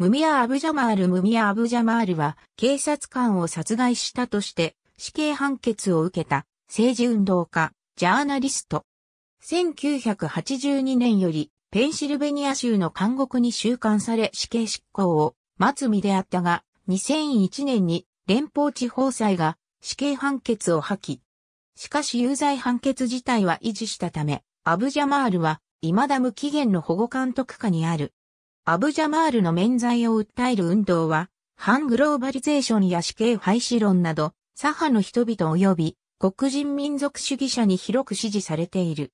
ムミア・アブジャマール・ムミア・アブジャマールは警察官を殺害したとして死刑判決を受けた政治運動家、ジャーナリスト。1982年よりペンシルベニア州の監獄に収監され死刑執行を待つ身であったが、2001年に連邦地方裁が死刑判決を破棄。しかし有罪判決自体は維持したため、アブジャマールは未だ無期限の保護監督下にあるアブジャマールの免罪を訴える運動は、反グローバリゼーションや死刑廃止論など、左派の人々及び黒人民族主義者に広く支持されている。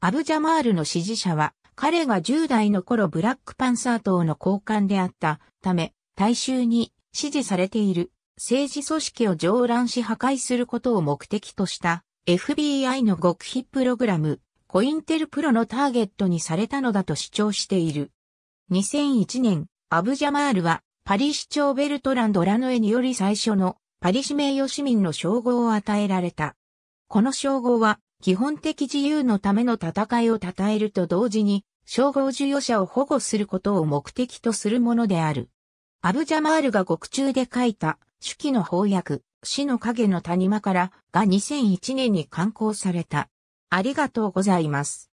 アブジャマールの支持者は、彼が10代の頃ブラックパンサー党の高官であったため、大衆に支持されている政治組織を上乱し破壊することを目的とした FBI の極秘プログラム、コインテルプロのターゲットにされたのだと主張している。2001年、アブジャマールは、パリ市長ベルトランド・ラノエにより最初のパリ市名誉市民の称号を与えられた。この称号は、基本的自由のための戦いを称えると同時に、称号授与者を保護することを目的とするものである。アブジャマールが獄中で書いた、手記の翻訳、死の影の谷間からが2001年に刊行された。ありがとうございます。